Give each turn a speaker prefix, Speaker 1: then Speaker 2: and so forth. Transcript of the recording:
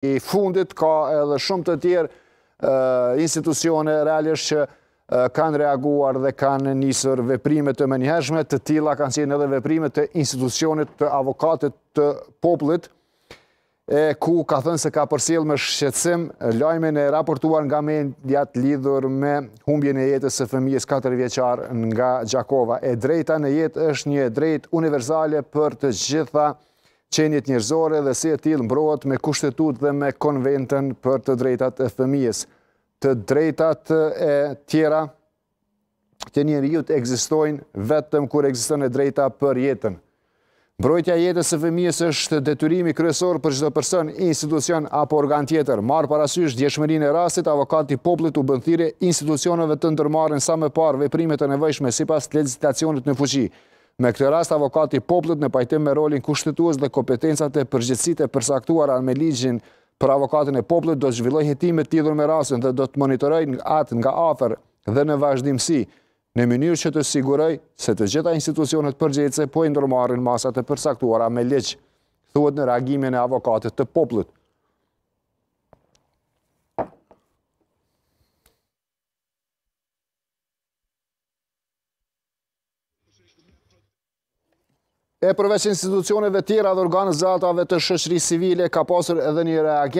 Speaker 1: I fundit, ka edhe shumë të tjerë institucione realisht që kanë reaguar dhe kanë njësër veprimet të menjëheshme, të tila kanë qenë edhe veprimet të institucionit të avokatit të poplit, e ku ka thënë se ka përsil me shqecim lojmen e raportuar nga mendjat lidhur me humbje në jetës e fëmijës 4 vjeqar nga Gjakova. E drejta në jetë është një drejt universale për të gjitha qenjit njërzore dhe si e tilë mbrojt me kushtetut dhe me konventën për të drejtat e fëmijës. Të drejtat e tjera të njëri ju egzistojnë vetëm kur egzistën e drejta për jetën. Mbrojtja jetës e fëmijës është detyrimi kryesor për gjithë përsën, institucion apo organ tjetër. Marë parasysh, djeshmerin e rasit, avokati poplit u bëndhire institucionove të ndërmarën sa me parë veprimet e nevëshme si pas të legislacionit në fuqi. Me këtë rast, avokati poplët në pajtim me rolin kushtetuës dhe kompetencat e përgjithsit e përsaktuar anë me ligjin për avokatin e poplët, do të zhvilloj jetimet tjidur me rasën dhe do të monitoroj atë nga afer dhe në vazhdimësi, në mënyrë që të siguroj se të gjitha institucionet përgjithse po indromarin masat e përsaktuar anë me ligjë, thuet në reagimin e avokatit të poplët. E përveç institucioneve tjera dhe organizatave të shëshri civile ka pasur edhe një reagent.